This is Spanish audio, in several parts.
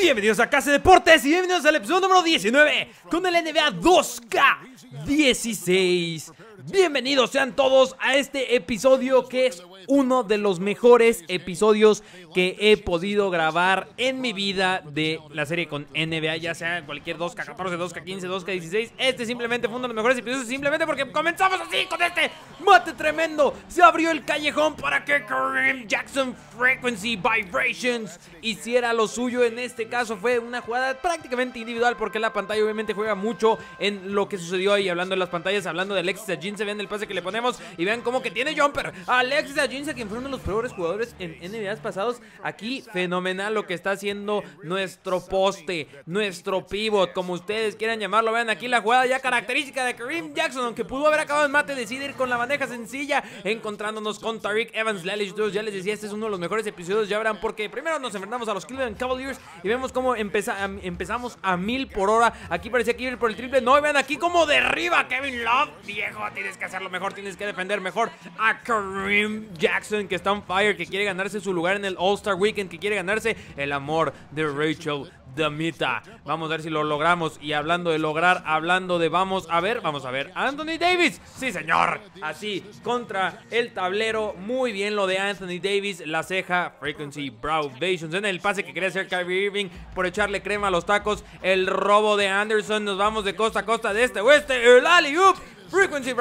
Bienvenidos a Casa Deportes y bienvenidos al episodio número 19 con el NBA 2K 16 Bienvenidos sean todos a este episodio que es uno de los mejores episodios que he podido grabar en mi vida de la serie con NBA, ya sea cualquier 2K14, 2K15, 2K16. Este simplemente fue uno de los mejores episodios simplemente porque comenzamos así con este mate tremendo. Se abrió el callejón para que Kareem Jackson Frequency Vibrations hiciera lo suyo. En este caso fue una jugada prácticamente individual porque la pantalla obviamente juega mucho en lo que sucedió ahí hablando de las pantallas, hablando de Alexis G se vean el pase que le ponemos y vean cómo que tiene jumper. Alexis Ajinse, quien fue uno de los peores jugadores en NBAs pasados. Aquí, fenomenal lo que está haciendo nuestro poste, nuestro pivot, como ustedes quieran llamarlo. Vean aquí la jugada ya característica de Kareem Jackson, aunque pudo haber acabado en mate, decide ir con la bandeja sencilla, encontrándonos con Tariq Evans. Lalish ya les decía, este es uno de los mejores episodios, ya verán, porque primero nos enfrentamos a los Cleveland Cavaliers y vemos cómo empezamos a mil por hora. Aquí parecía que iba por el triple. No, y vean aquí cómo derriba Kevin Love, viejo tienes que hacerlo mejor, tienes que defender mejor a Kareem Jackson que está on fire, que quiere ganarse su lugar en el All-Star Weekend, que quiere ganarse el amor de Rachel Damita. Vamos a ver si lo logramos. Y hablando de lograr, hablando de vamos a ver, vamos a ver. Anthony Davis, sí señor. Así, contra el tablero. Muy bien lo de Anthony Davis. La ceja, frequency, brow En el pase que quería hacer Kyrie Irving por echarle crema a los tacos. El robo de Anderson. Nos vamos de costa a costa de este oeste. El ali -oop Frequency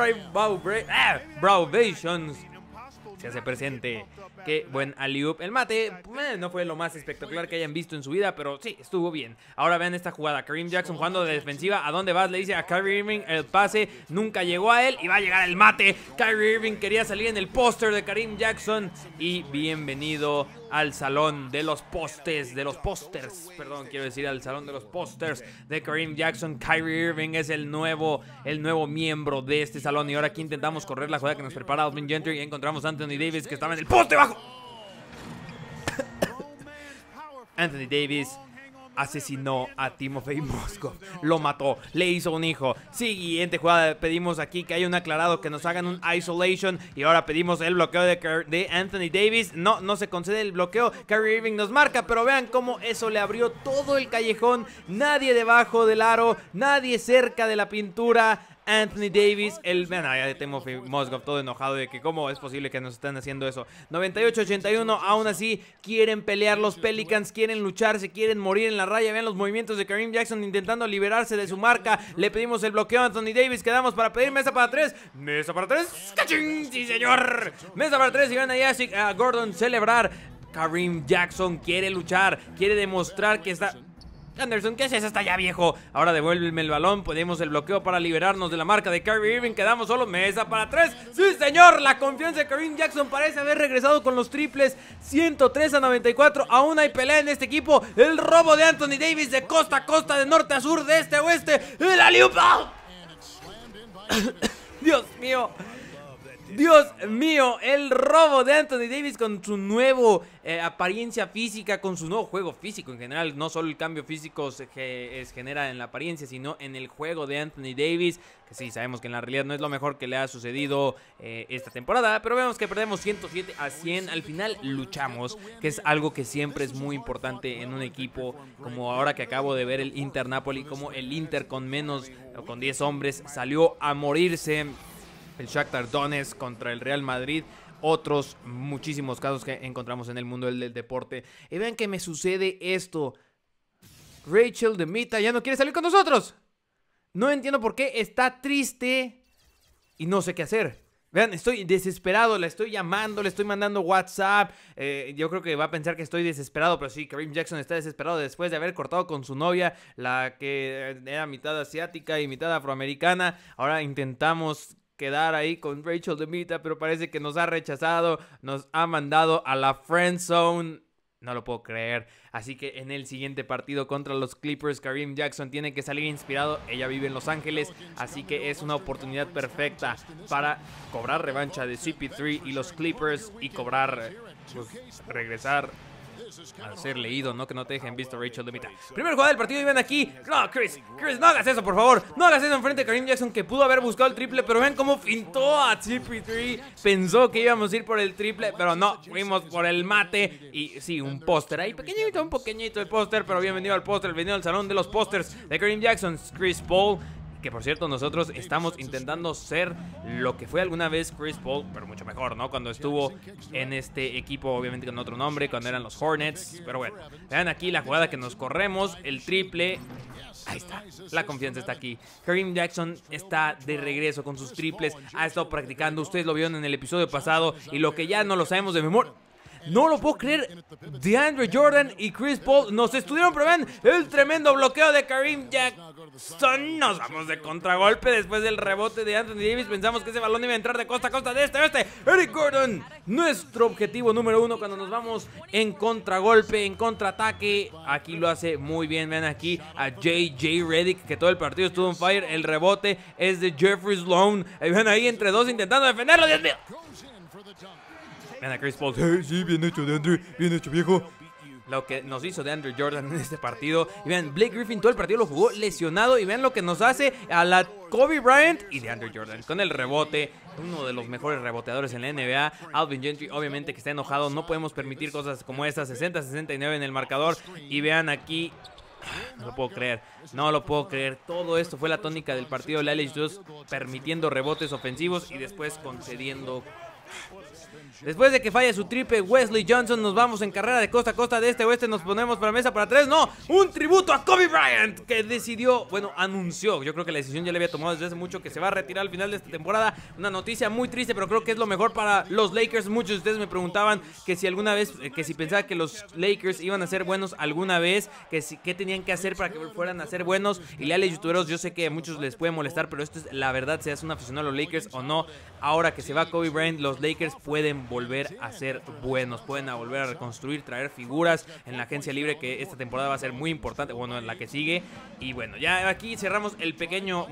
ah, Visions se hace presente. Qué buen aliup. El mate eh, no fue lo más espectacular que hayan visto en su vida, pero sí, estuvo bien. Ahora vean esta jugada. Kareem Jackson jugando de defensiva. ¿A dónde vas? Le dice a Kyrie Irving el pase. Nunca llegó a él y va a llegar el mate. Kyrie Irving quería salir en el póster de Kareem Jackson. Y bienvenido al salón de los postes, de los posters, perdón, quiero decir al salón de los posters de Kareem Jackson. Kyrie Irving es el nuevo, el nuevo miembro de este salón. Y ahora aquí intentamos correr la jugada que nos prepara Alvin Gentry y encontramos a Anthony Davis que estaba en el poste bajo. Anthony Davis asesinó a Timofey Moskov, lo mató, le hizo un hijo. Siguiente jugada, pedimos aquí que haya un aclarado, que nos hagan un isolation y ahora pedimos el bloqueo de, de Anthony Davis. No, no se concede el bloqueo, Kyrie Irving nos marca, pero vean cómo eso le abrió todo el callejón, nadie debajo del aro, nadie cerca de la pintura, Anthony Davis, el... Bueno, ya tengo Moskov todo enojado de que cómo es posible que nos estén haciendo eso. 98-81, aún así quieren pelear los Pelicans, quieren luchar, quieren morir en la raya. Vean los movimientos de Karim Jackson intentando liberarse de su marca. Le pedimos el bloqueo a Anthony Davis, quedamos para pedir mesa para tres. Mesa para tres, ¡cachín! ¡Sí, señor! Mesa para tres y van a Gordon celebrar. Karim Jackson quiere luchar, quiere demostrar que está... Anderson, ¿qué haces hasta allá, viejo? Ahora devuélveme el balón, podemos el bloqueo para liberarnos de la marca de Kyrie Irving. Quedamos solo mesa para tres. ¡Sí, señor! La confianza de Kareem Jackson parece haber regresado con los triples 103 a 94. Aún hay pelea en este equipo. El robo de Anthony Davis de costa a costa, de norte a sur, de este a oeste. ¡El aliupa! ¡Dios mío! Dios mío, el robo de Anthony Davis con su nuevo eh, apariencia física, con su nuevo juego físico en general. No solo el cambio físico que es, genera en la apariencia, sino en el juego de Anthony Davis. Que sí, sabemos que en la realidad no es lo mejor que le ha sucedido eh, esta temporada. Pero vemos que perdemos 107 a 100. Al final luchamos, que es algo que siempre es muy importante en un equipo. Como ahora que acabo de ver el Inter Napoli, como el Inter con menos o con 10 hombres salió a morirse el Shakhtar Donetsk contra el Real Madrid, otros muchísimos casos que encontramos en el mundo del, deporte. Y vean que me sucede esto. Rachel de Mita ya no quiere salir con nosotros. No entiendo por qué está triste y no sé qué hacer. Vean, estoy desesperado, la estoy llamando, le estoy mandando WhatsApp. Eh, yo creo que va a pensar que estoy desesperado, pero sí, Kareem Jackson está desesperado después de haber cortado con su novia, la que era mitad asiática y mitad afroamericana. Ahora intentamos quedar ahí con Rachel de Demita, pero parece que nos ha rechazado, nos ha mandado a la friend zone. No lo puedo creer. Así que en el siguiente partido contra los Clippers, Kareem Jackson tiene que salir inspirado. Ella vive en Los Ángeles, así que es una oportunidad perfecta para cobrar revancha de CP3 y los Clippers y cobrar, pues, regresar al ser leído, ¿no? Que no te dejen visto Rachel de mitad Primer jugador del partido y ven aquí. No, Chris, Chris, no hagas eso, por favor. No hagas eso enfrente de Karim Jackson, que pudo haber buscado el triple, pero ven cómo pintó a CP3. Pensó que íbamos a ir por el triple, pero no, fuimos por el mate. Y sí, un póster ahí, pequeñito, un pequeñito de póster, pero bienvenido al póster, bienvenido al salón de los pósters de Karim Jackson, Chris Paul. Que por cierto, nosotros estamos intentando ser lo que fue alguna vez Chris Paul, pero mucho mejor, ¿no? Cuando estuvo en este equipo, obviamente con otro nombre, cuando eran los Hornets. Pero bueno, vean aquí la jugada que nos corremos, el triple. Ahí está, la confianza está aquí. Kareem Jackson está de regreso con sus triples, ha estado practicando. Ustedes lo vieron en el episodio pasado y lo que ya no lo sabemos de memoria no lo puedo creer. DeAndre Jordan y Chris Paul nos estuvieron ven el tremendo bloqueo de Karim Jackson. Nos vamos de contragolpe después del rebote de Anthony Davis. Pensamos que ese balón iba a entrar de costa a costa de este a este. Eric Gordon, nuestro objetivo número uno cuando nos vamos en contragolpe, en contraataque. Aquí lo hace muy bien. Vean aquí a JJ Reddick, que todo el partido estuvo en fire. El rebote es de Jeffrey Sloan. Ahí ahí entre dos intentando defenderlo. Dios mío. Vean a Chris Paul. sí, bien hecho de Andrew, bien hecho viejo. Lo que nos hizo de Andrew Jordan en este partido. Y vean, Blake Griffin todo el partido lo jugó lesionado. Y vean lo que nos hace a la Kobe Bryant y de Andrew Jordan. Con el rebote, uno de los mejores reboteadores en la NBA. Alvin Gentry, obviamente, que está enojado. No podemos permitir cosas como estas. 60-69 en el marcador. Y vean aquí no lo puedo creer, no lo puedo creer. Todo esto fue la tónica del partido de la LH2, permitiendo rebotes ofensivos y después concediendo Después de que falla su triple, Wesley Johnson nos vamos en carrera de costa a costa de este oeste. Nos ponemos para mesa para tres. No, un tributo a Kobe Bryant que decidió, bueno, anunció. Yo creo que la decisión ya le había tomado desde hace mucho que se va a retirar al final de esta temporada. Una noticia muy triste, pero creo que es lo mejor para los Lakers. Muchos de ustedes me preguntaban que si alguna vez, eh, que si pensaba que los Lakers iban a ser buenos alguna vez, que si, qué tenían que hacer para que fueran a ser buenos. Y leales youtuberos, yo sé que a muchos les puede molestar, pero esto es la verdad, seas un aficionado a los Lakers o no. Ahora que se va Kobe Bryant, los Lakers pueden volver a ser buenos, pueden volver a reconstruir, traer figuras en la agencia libre que esta temporada va a ser muy importante, bueno, en la que sigue. Y bueno, ya aquí cerramos el pequeño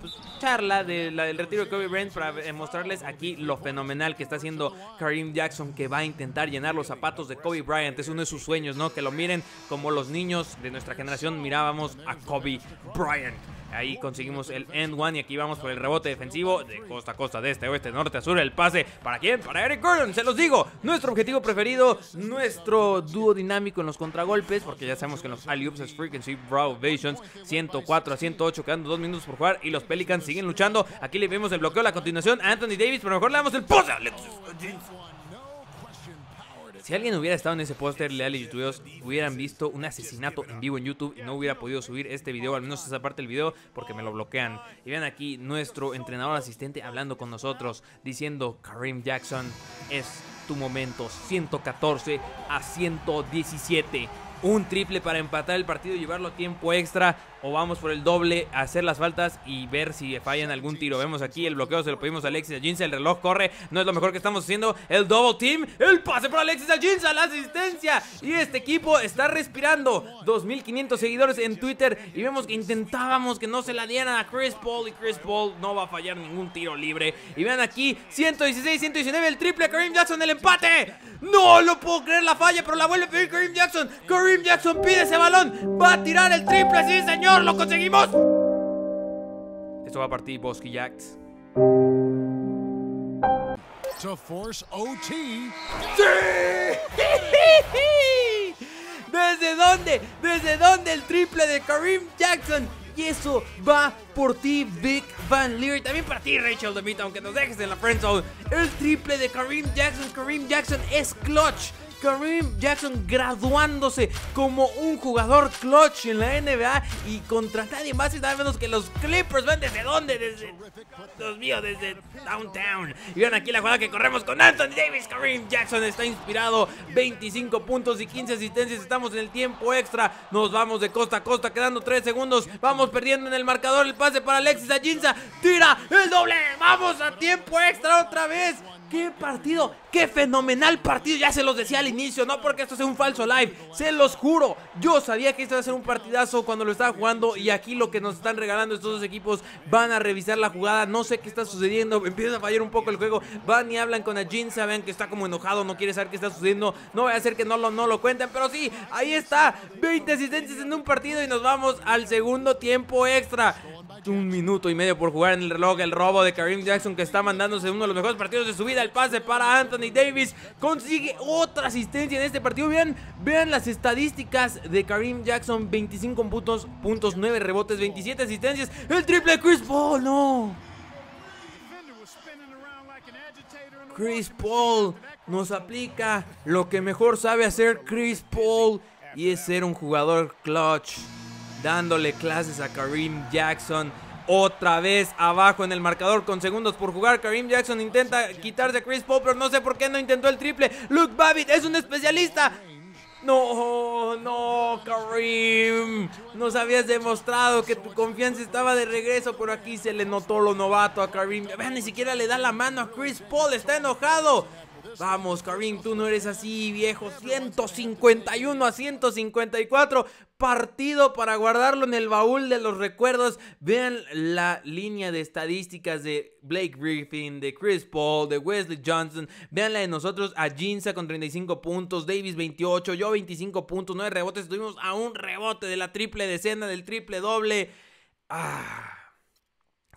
pues, charla de la del retiro de Kobe Bryant para mostrarles aquí lo fenomenal que está haciendo Kareem Jackson, que va a intentar llenar los zapatos de Kobe Bryant. Es uno de sus sueños, ¿no? Que lo miren como los niños de nuestra generación mirábamos a Kobe Bryant. Ahí conseguimos el end one y aquí vamos por el rebote defensivo de costa a costa, de este oeste, norte a sur. El pase, ¿para quién? Para Eric Gordon, se los digo. Nuestro objetivo preferido, nuestro dúo dinámico en los contragolpes, porque ya sabemos que en los Aliups es Frequency Brow Vations 104 a 108, quedando dos minutos por jugar y los Pelicans siguen luchando. Aquí le vemos el bloqueo, a la continuación Anthony Davis, pero mejor le damos el pose. Si alguien hubiera estado en ese póster, y youtubeos, hubieran visto un asesinato en vivo en YouTube y no hubiera podido subir este video, al menos esa parte del video, porque me lo bloquean. Y vean aquí nuestro entrenador asistente hablando con nosotros, diciendo, Karim Jackson, es tu momento, 114 a 117 un triple para empatar el partido, y llevarlo a tiempo extra o vamos por el doble, hacer las faltas y ver si fallan algún tiro. Vemos aquí el bloqueo, se lo pedimos a Alexis Ajinza, el reloj corre, no es lo mejor que estamos haciendo, el double team, el pase por Alexis Ajinza, la asistencia y este equipo está respirando. 2.500 seguidores en Twitter y vemos que intentábamos que no se la dieran a Chris Paul y Chris Paul no va a fallar ningún tiro libre. Y vean aquí, 116, 119, el triple, Karim Jackson, el empate. ¡No lo puedo creer la falla! Pero la vuelve a pedir Kareem Jackson. Kareem Jackson pide ese balón. Va a tirar el triple. ¡Sí, señor! ¡Lo conseguimos! Esto va a partir Bosky Jacks. To force ¿Desde dónde? ¿Desde dónde el triple de Kareem Jackson? Y eso va por ti, Vic Van Leer. También para ti, Rachel DeMita, aunque nos dejes en la friendzone. El triple de Kareem Jackson. Kareem Jackson es clutch. Kareem Jackson graduándose como un jugador clutch en la NBA y contra nadie más y nada menos que los Clippers. ¿Ven desde dónde? Desde, Dios mío, desde downtown. Y vean aquí la jugada que corremos con Anthony Davis. Kareem Jackson está inspirado. 25 puntos y 15 asistencias. Estamos en el tiempo extra. Nos vamos de costa a costa, quedando 3 segundos. Vamos perdiendo en el marcador el pase para Alexis Ajinza. Tira el doble. Vamos a tiempo extra otra vez qué partido, qué fenomenal partido. Ya se los decía al inicio, no porque esto sea un falso live, se los juro. Yo sabía que esto iba a ser un partidazo cuando lo estaba jugando y aquí lo que nos están regalando estos dos equipos van a revisar la jugada. No sé qué está sucediendo, empiezan a fallar un poco el juego. Van y hablan con Ajin, saben que está como enojado, no quiere saber qué está sucediendo. No voy a hacer que no lo, no lo cuenten, pero sí, ahí está. 20 asistentes en un partido y nos vamos al segundo tiempo extra un minuto y medio por jugar en el reloj. El robo de Karim Jackson que está mandándose uno de los mejores partidos de su vida. El pase para Anthony Davis. Consigue otra asistencia en este partido. Vean, vean las estadísticas de Karim Jackson. 25 puntos, 9 rebotes, 27 asistencias. El triple Chris Paul. No. Chris Paul nos aplica lo que mejor sabe hacer Chris Paul y es ser un jugador clutch dándole clases a Kareem Jackson. Otra vez abajo en el marcador con segundos por jugar. Kareem Jackson intenta quitarse a Chris Paul, pero no sé por qué no intentó el triple. Luke Babbitt es un especialista. No, no, Kareem Nos habías demostrado que tu confianza estaba de regreso, pero aquí se le notó lo novato a Kareem ni siquiera le da la mano a Chris Paul, está enojado. Vamos, Karim, tú no eres así, viejo. 151 a 154. Partido para guardarlo en el baúl de los recuerdos. Vean la línea de estadísticas de Blake Griffin, de Chris Paul, de Wesley Johnson. Vean la de nosotros a Ginza con 35 puntos, Davis 28, yo 25 puntos, 9 rebotes. Estuvimos a un rebote de la triple decena, del triple doble. Ah,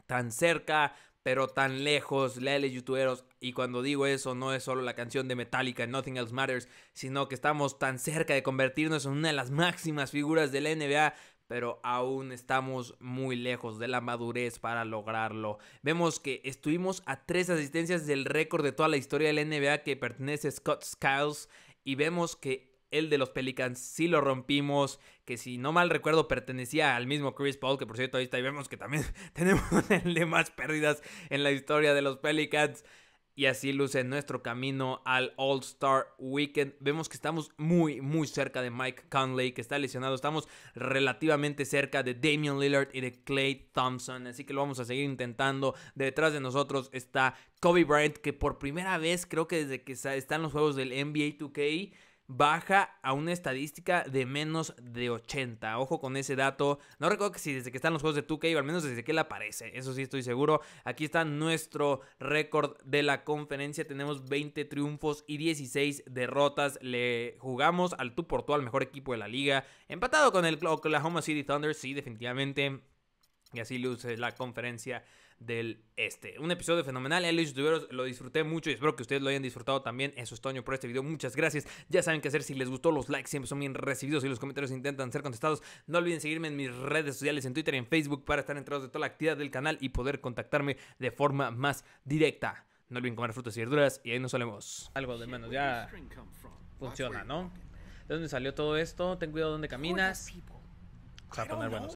tan cerca, pero tan lejos, leales youtuberos. Y cuando digo eso, no es solo la canción de Metallica, Nothing Else Matters, sino que estamos tan cerca de convertirnos en una de las máximas figuras de la NBA. Pero aún estamos muy lejos de la madurez para lograrlo. Vemos que estuvimos a tres asistencias del récord de toda la historia de la NBA que pertenece a Scott Skiles. Y vemos que el de los Pelicans sí lo rompimos, que si no mal recuerdo pertenecía al mismo Chris Paul, que por cierto ahí está y vemos que también tenemos el de más pérdidas en la historia de los Pelicans. Y así luce nuestro camino al All Star Weekend. Vemos que estamos muy, muy cerca de Mike Conley, que está lesionado. Estamos relativamente cerca de Damian Lillard y de Clay Thompson. Así que lo vamos a seguir intentando. Detrás de nosotros está Kobe Bryant, que por primera vez creo que desde que están los juegos del NBA 2K baja a una estadística de menos de 80. Ojo con ese dato. No recuerdo que si desde que están los juegos de 2K, o al menos desde que le aparece. Eso sí estoy seguro. Aquí está nuestro récord de la conferencia. Tenemos 20 triunfos y 16 derrotas. Le jugamos al tú por al mejor equipo de la liga. Empatado con el Oklahoma City Thunder, sí, definitivamente. Y así luce la conferencia del Este. Un episodio fenomenal, los youtuberos, lo disfruté mucho y espero que ustedes lo hayan disfrutado también. En es Toño por este video, muchas gracias. Ya saben qué hacer, si les gustó los likes siempre son bien recibidos y los comentarios intentan ser contestados. No olviden seguirme en mis redes sociales, en Twitter y en Facebook para estar enterados de toda la actividad del canal y poder contactarme de forma más directa. No olviden comer frutas y verduras y ahí nos solemos. Algo de menos, ya funciona, ¿no? ¿De dónde salió todo esto? Ten cuidado donde caminas. O sea, poner buenos.